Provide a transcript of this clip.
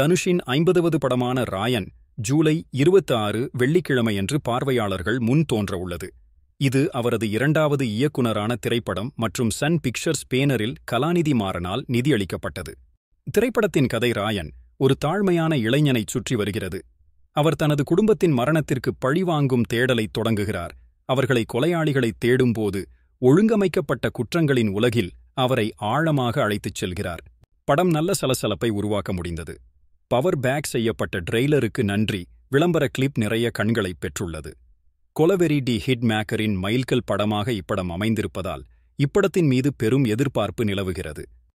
தனுஷின் ஐம்பதாவது படமான ராயன் ஜூலை இருபத்தி ஆறு வெள்ளிக்கிழமையன்று பார்வையாளர்கள் முன் தோன்றவுள்ளது இது அவரது இரண்டாவது இயக்குனரான திரைப்படம் மற்றும் சன் பிக்சர்ஸ் பேனரில் கலாநிதி மாறனால் நிதியளிக்கப்பட்டது திரைப்படத்தின் கதை ராயன் ஒரு தாழ்மையான இளைஞனைச் சுற்றி வருகிறது அவர் தனது குடும்பத்தின் மரணத்திற்கு பழிவாங்கும் தேடலை தொடங்குகிறார் அவர்களை கொலையாளிகளைத் தேடும்போது ஒழுங்கமைக்கப்பட்ட குற்றங்களின் உலகில் அவரை ஆழமாக அழைத்துச் செல்கிறார் படம் நல்ல சலசலப்பை உருவாக்க முடிந்தது பவர் பேக் செய்யப்பட்ட ட்ரெய்லருக்கு நன்றி விளம்பர கிளிப் நிறைய கண்களை பெற்றுள்ளது கொலவெரி டி ஹிட் மேக்கரின் மைல்கல் படமாக இப்படம் அமைந்திருப்பதால் இப்படத்தின் மீது பெரும் எதிர்பார்ப்பு நிலவுகிறது